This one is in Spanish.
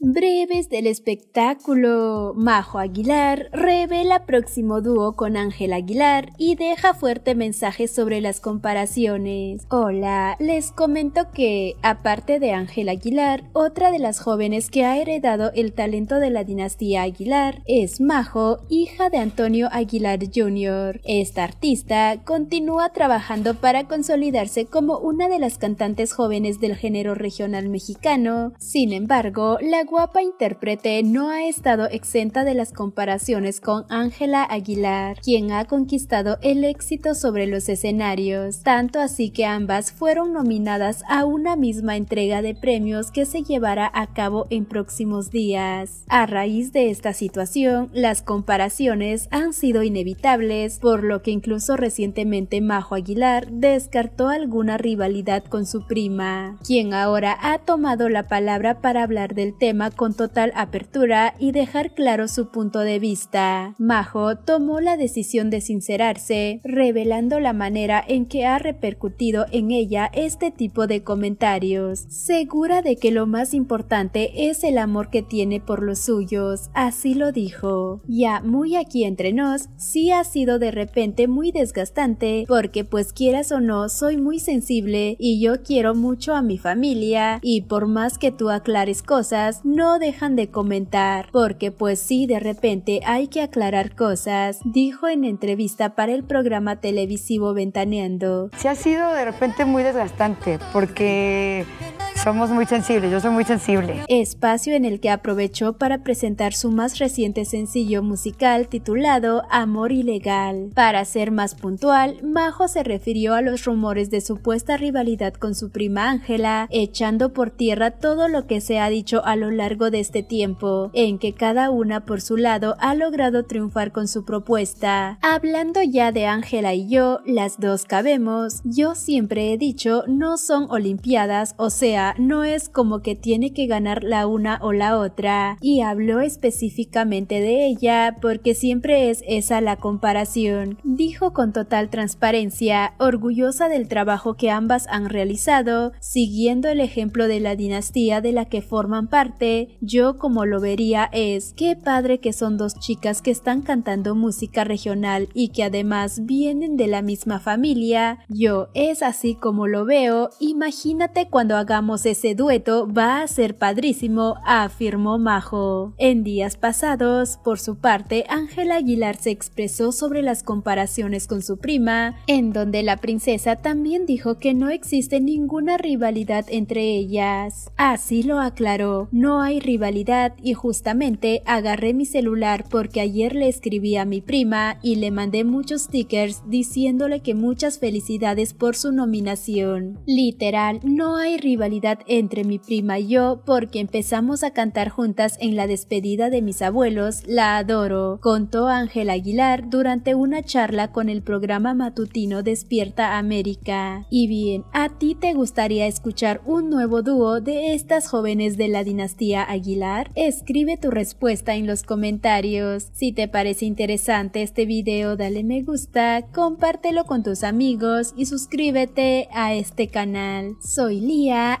Breves del espectáculo. Majo Aguilar revela próximo dúo con Ángel Aguilar y deja fuerte mensaje sobre las comparaciones. Hola, les comento que, aparte de Ángel Aguilar, otra de las jóvenes que ha heredado el talento de la dinastía Aguilar es Majo, hija de Antonio Aguilar Jr. Esta artista continúa trabajando para consolidarse como una de las cantantes jóvenes del género regional mexicano. Sin embargo, la guapa intérprete no ha estado exenta de las comparaciones con Ángela Aguilar, quien ha conquistado el éxito sobre los escenarios, tanto así que ambas fueron nominadas a una misma entrega de premios que se llevará a cabo en próximos días. A raíz de esta situación, las comparaciones han sido inevitables, por lo que incluso recientemente Majo Aguilar descartó alguna rivalidad con su prima, quien ahora ha tomado la palabra para hablar del tema con total apertura y dejar claro su punto de vista. Majo tomó la decisión de sincerarse, revelando la manera en que ha repercutido en ella este tipo de comentarios, segura de que lo más importante es el amor que tiene por los suyos, así lo dijo. Ya muy aquí entre nos, sí ha sido de repente muy desgastante, porque pues quieras o no, soy muy sensible y yo quiero mucho a mi familia, y por más que tú aclares cosas, no dejan de comentar, porque pues sí, de repente hay que aclarar cosas, dijo en entrevista para el programa televisivo Ventaneando. Se ha sido de repente muy desgastante, porque somos muy sensibles, yo soy muy sensible. Espacio en el que aprovechó para presentar su más reciente sencillo musical titulado Amor Ilegal. Para ser más puntual, Majo se refirió a los rumores de supuesta rivalidad con su prima Ángela, echando por tierra todo lo que se ha dicho a lo largo de este tiempo, en que cada una por su lado ha logrado triunfar con su propuesta. Hablando ya de Ángela y yo, las dos cabemos, yo siempre he dicho no son olimpiadas, o sea, no es como que tiene que ganar la una o la otra, y habló específicamente de ella porque siempre es esa la comparación, dijo con total transparencia, orgullosa del trabajo que ambas han realizado, siguiendo el ejemplo de la dinastía de la que forman parte, yo como lo vería es, qué padre que son dos chicas que están cantando música regional y que además vienen de la misma familia, yo es así como lo veo, imagínate cuando hagamos ese dueto va a ser padrísimo, afirmó Majo. En días pasados, por su parte, Ángela Aguilar se expresó sobre las comparaciones con su prima, en donde la princesa también dijo que no existe ninguna rivalidad entre ellas. Así lo aclaró, no hay rivalidad y justamente agarré mi celular porque ayer le escribí a mi prima y le mandé muchos stickers diciéndole que muchas felicidades por su nominación. Literal, no hay rivalidad entre mi prima y yo porque empezamos a cantar juntas en la despedida de mis abuelos, la adoro, contó Ángel Aguilar durante una charla con el programa matutino Despierta América. Y bien, ¿a ti te gustaría escuchar un nuevo dúo de estas jóvenes de la dinastía Aguilar? Escribe tu respuesta en los comentarios. Si te parece interesante este video, dale me gusta, compártelo con tus amigos y suscríbete a este canal. Soy Lía.